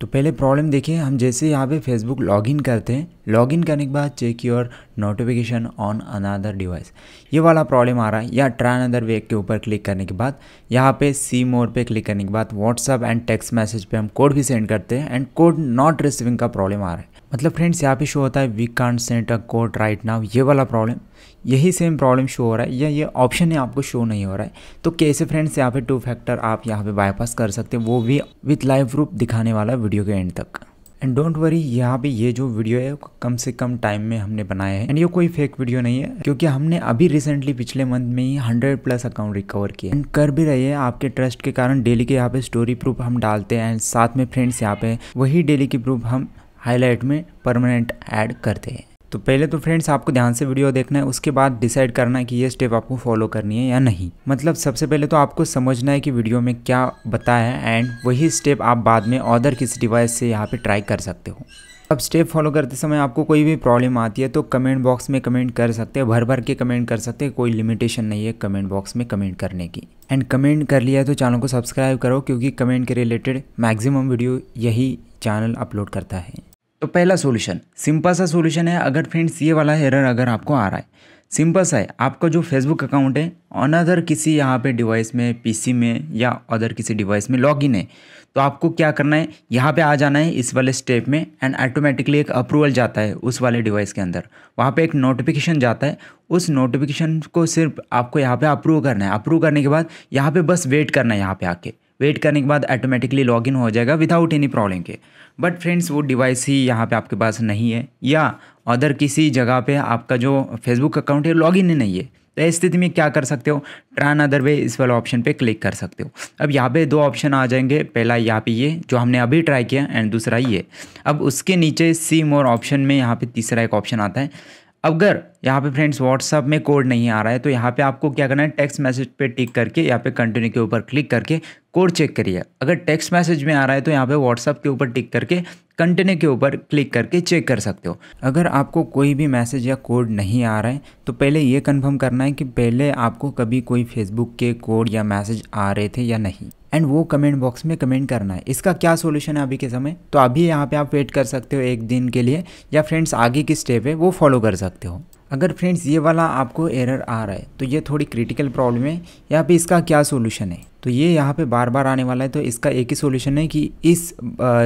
तो पहले प्रॉब्लम देखिए हम जैसे यहाँ पे फेसबुक लॉगिन करते हैं लॉगिन करने के बाद check your notification on another device ये वाला प्रॉब्लम आ रहा है या ट्राई अनदर वेब के ऊपर क्लिक करने के बाद यहाँ पे सी मोर पे क्लिक करने के बाद व्हाट्सअप एंड टेक्स्ट मैसेज पे हम कोड भी सेंड करते हैं एंड कोड नॉट रिसीविंग का प्रॉब्लम आ रहा है मतलब फ्रेंड्स यहाँ पे शो होता है we can't send a code right now ये वाला प्रॉब्लम यही सेम प्रॉब्लम शो हो रहा है या ये ऑप्शन है आपको शो नहीं हो रहा है तो कैसे फ्रेंड्स यहाँ पे टू फैक्टर आप यहाँ पे बाईपास कर सकते हैं वो भी विथ लाइव प्रूफ दिखाने वाला वीडियो के एंड तक एंड डोंट वरी यहाँ पे ये जो वीडियो है कम से कम टाइम में हमने बनाया है एंड ये कोई फेक वीडियो नहीं है क्योंकि हमने अभी रिसेंटली पिछले मंथ में ही 100 प्लस अकाउंट रिकवर किए एंड कर भी रहे हैं आपके ट्रस्ट के कारण डेली के यहाँ पे स्टोरी प्रूफ हम डालते हैं एंड साथ में फ्रेंड्स यहाँ पे वही डेली की प्रूफ हम हाईलाइट में परमानेंट ऐड करते हैं तो पहले तो फ्रेंड्स आपको ध्यान से वीडियो देखना है उसके बाद डिसाइड करना है कि ये स्टेप आपको फॉलो करनी है या नहीं मतलब सबसे पहले तो आपको समझना है कि वीडियो में क्या बताया है एंड वही स्टेप आप बाद में अदर किसी डिवाइस से यहाँ पे ट्राई कर सकते हो अब स्टेप फॉलो करते समय आपको कोई भी प्रॉब्लम आती है तो कमेंट बॉक्स में कमेंट कर सकते हैं भर भर के कमेंट कर सकते हैं कोई लिमिटेशन नहीं है कमेंट बॉक्स में कमेंट करने की एंड कमेंट कर लिया है तो चैनल को सब्सक्राइब करो क्योंकि कमेंट के रिलेटेड मैक्सिमम वीडियो यही चैनल अपलोड करता है तो पहला सोल्यूशन सिंपल सा सोल्यूशन है अगर फ्रेंड्स ये वाला एरर अगर आपको आ रहा है सिंपल सा है आपका जो फेसबुक अकाउंट है अनदर किसी यहाँ पे डिवाइस में पीसी में या अदर किसी डिवाइस में लॉगिन है तो आपको क्या करना है यहाँ पे आ जाना है इस वाले स्टेप में एंड ऑटोमेटिकली एक अप्रूवल जाता है उस वाले डिवाइस के अंदर वहाँ पे एक नोटिफिकेशन जाता है उस नोटिफिकेशन को सिर्फ आपको यहाँ पे अप्रूव करना है अप्रूव करने के बाद यहाँ पे बस वेट करना है यहाँ पे आके वेट करने के बाद ऑटोमेटिकली लॉगिन हो जाएगा विदाउट एनी प्रॉब्लम के बट फ्रेंड्स वो डिवाइस ही यहाँ पे आपके पास नहीं है या अदर किसी जगह पे आपका जो फेसबुक अकाउंट है लॉगिन ही नहीं है तो स्थिति में क्या कर सकते हो ट्रान अदर वे इस वाले ऑप्शन पे क्लिक कर सकते हो अब यहाँ पे दो ऑप्शन आ जाएंगे पहला यहाँ पे ये जो हमने अभी ट्राई किया एंड दूसरा ये अब उसके नीचे सी मोर ऑप्शन में यहाँ पे तीसरा एक ऑप्शन आता है अगर यहाँ पे फ्रेंड्स व्हाट्सअप में कोड नहीं आ रहा है तो यहाँ पे आपको क्या करना है टेक्स्ट मैसेज पे टिक करके यहाँ पे कंटिन्यू के ऊपर क्लिक करके कोड चेक करिए अगर टेक्स्ट मैसेज में आ रहा है तो यहाँ पे व्हाट्सअप के ऊपर टिक करके कंटिन्यू के ऊपर क्लिक करके चेक कर सकते हो अगर आपको कोई भी मैसेज या कोड नहीं आ रहा है तो पहले ये कन्फर्म करना है कि पहले आपको कभी कोई फेसबुक के कोड या मैसेज आ रहे थे या नहीं एंड वो कमेंट बॉक्स में कमेंट करना है इसका क्या सोल्यूशन है अभी के समय तो अभी यहाँ पे आप वेट कर सकते हो एक दिन के लिए या फ्रेंड्स आगे की स्टेप है वो फॉलो कर सकते हो अगर फ्रेंड्स ये वाला आपको एरर आ रहा है तो ये थोड़ी क्रिटिकल प्रॉब्लम है या पे इसका क्या सोल्यूशन है तो ये यहाँ पे बार बार आने वाला है तो इसका एक ही सोल्यूशन है कि इस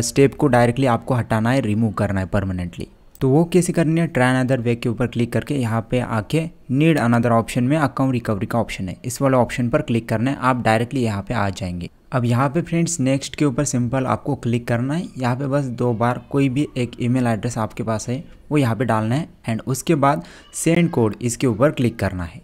स्टेप को डायरेक्टली आपको हटाना है रिमूव करना है परमानेंटली तो वो कैसे करनी है ट्राई अनदर वे के ऊपर क्लिक करके यहाँ पे आके नीड अनदर ऑप्शन में अकाउंट रिकवरी का ऑप्शन है इस वाले ऑप्शन पर क्लिक करना है आप डायरेक्टली यहाँ पे आ जाएंगे अब यहाँ पे फ्रेंड्स नेक्स्ट के ऊपर सिंपल आपको क्लिक करना है यहाँ पे बस दो बार कोई भी एक ईमेल एड्रेस आपके पास है वो यहाँ पे डालना है एंड उसके बाद सेंड कोड इसके ऊपर क्लिक करना है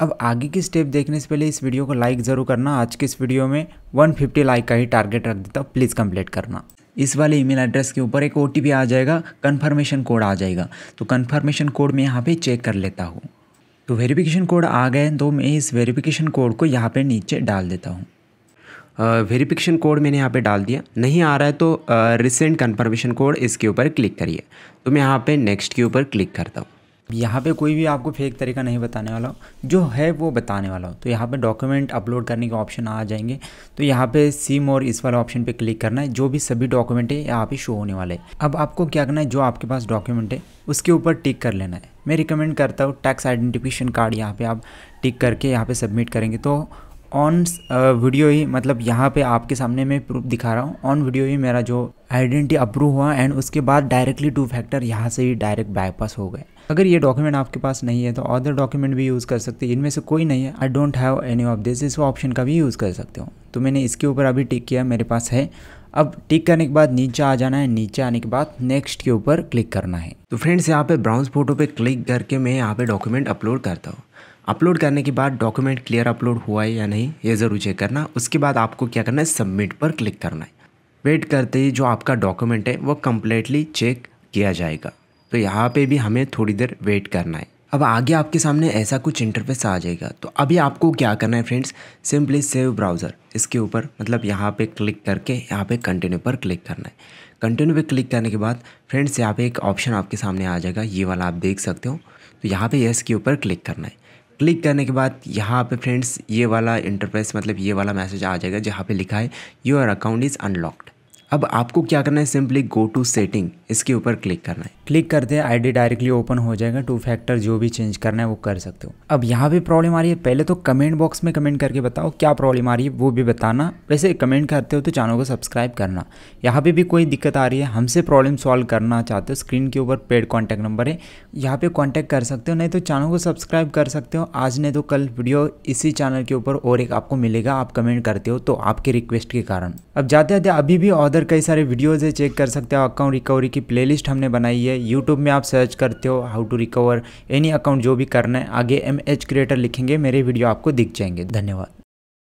अब आगे की स्टेप देखने से पहले इस वीडियो को लाइक ज़रूर करना आज के इस वीडियो में 150 लाइक का ही टारगेट रख देता हूँ प्लीज़ कंप्लीट करना इस वाले ईमेल एड्रेस के ऊपर एक ओ आ जाएगा कन्फर्मेशन कोड आ जाएगा तो कन्फर्मेशन कोड मैं यहाँ पर चेक कर लेता हूँ तो वेरिफिकेशन कोड आ गए तो मैं इस वेरिफिकेशन कोड को यहाँ पे नीचे डाल देता हूँ वेरिफिकेशन कोड मैंने यहाँ पे डाल दिया नहीं आ रहा है तो रिसेंट कन्फर्मेशन कोड इसके ऊपर क्लिक करिए तो मैं यहाँ पे नेक्स्ट के ऊपर क्लिक करता हूँ यहाँ पे कोई भी आपको फेक तरीका नहीं बताने वाला जो है वो बताने वाला हो तो यहाँ पे डॉक्यूमेंट अपलोड करने के ऑप्शन आ जाएंगे तो यहाँ पे सिम और इस वाला ऑप्शन पे क्लिक करना है जो भी सभी डॉक्यूमेंट है यहाँ पे शो होने वाले अब आपको क्या करना है जो आपके पास डॉक्यूमेंट है उसके ऊपर टिक कर लेना है मैं रिकमेंड करता हूँ टैक्स आइडेंटिफिकेशन कार्ड यहाँ पर आप टिक करके यहाँ पर सबमिट करेंगे तो ऑन वीडियो ही मतलब यहाँ पे आपके सामने मैं प्रूफ दिखा रहा हूँ ऑन वीडियो ही मेरा जो आइडेंटिटी अप्रूव हुआ एंड उसके बाद डायरेक्टली टू फैक्टर यहाँ से ही डायरेक्ट बाईपास हो गए अगर ये डॉक्यूमेंट आपके पास नहीं है तो अदर डॉक्यूमेंट भी यूज़ कर सकते हैं इनमें से कोई नहीं है I don't have any of this इस ऑप्शन का भी यूज़ कर सकते हो तो मैंने इसके ऊपर अभी टिक किया मेरे पास है अब टिक करने के बाद नीचे आ जाना है नीचे आने के बाद नेक्स्ट के ऊपर क्लिक करना है तो फ्रेंड्स यहाँ पे ब्राउज फोटो पे क्लिक करके मैं यहाँ पे डॉक्यूमेंट अपलोड करता हूँ अपलोड करने के बाद डॉक्यूमेंट क्लियर अपलोड हुआ है या नहीं ये ज़रूर चेक करना उसके बाद आपको क्या करना है सबमिट पर क्लिक करना है वेट करते ही जो आपका डॉक्यूमेंट है वो कम्प्लीटली चेक किया जाएगा तो यहाँ पे भी हमें थोड़ी देर वेट करना है अब आगे आपके सामने ऐसा कुछ इंटरफेस आ जाएगा तो अभी आपको क्या करना है फ्रेंड्स सिंपली सेव ब्राउज़र इसके ऊपर मतलब यहाँ पे क्लिक करके यहाँ पे कंटिन्यू पर क्लिक करना है कंटिन्यू पे क्लिक करने के बाद फ्रेंड्स यहाँ पे एक ऑप्शन आपके सामने आ जाएगा ये वाला आप देख सकते हो तो यहाँ पर यस के ऊपर क्लिक करना है क्लिक करने के बाद यहाँ पे फ्रेंड्स ये वाला इंटरप्राइस मतलब ये वाला मैसेज आ जाएगा जहाँ पे लिखा है योर अकाउंट इज़ अनलॉक्ड अब आपको क्या करना है सिंपली गो टू सेटिंग इसके ऊपर क्लिक करना है क्लिक करते हैं आईडी डायरेक्टली ओपन हो जाएगा टू फैक्टर जो भी चेंज करना है वो कर सकते हो अब यहाँ पे प्रॉब्लम आ रही है पहले तो कमेंट बॉक्स में कमेंट करके बताओ क्या प्रॉब्लम आ रही है वो भी बताना वैसे कमेंट करते हो तो चैनल को सब्सक्राइब करना यहाँ पे भी कोई दिक्कत आ रही है हमसे प्रॉब्लम सॉल्व करना चाहते हो स्क्रीन के ऊपर पेड कॉन्टैक्ट नंबर है यहाँ पे कॉन्टैक्ट कर सकते हो नहीं तो चैनल को सब्सक्राइब कर सकते हो आज नहीं तो कल वीडियो इसी चैनल के ऊपर और एक आपको मिलेगा आप कमेंट करते हो तो आपके रिक्वेस्ट के कारण अब जाते जाते अभी भी ऑर्डर अदर कई सारे वीडियोज़ है चेक कर सकते हो अकाउंट रिकवरी की प्लेलिस्ट हमने बनाई है यूट्यूब में आप सर्च करते हो how to recover any account जो भी करना है आगे एम एच क्रिएटर लिखेंगे मेरे वीडियो आपको दिख जाएंगे धन्यवाद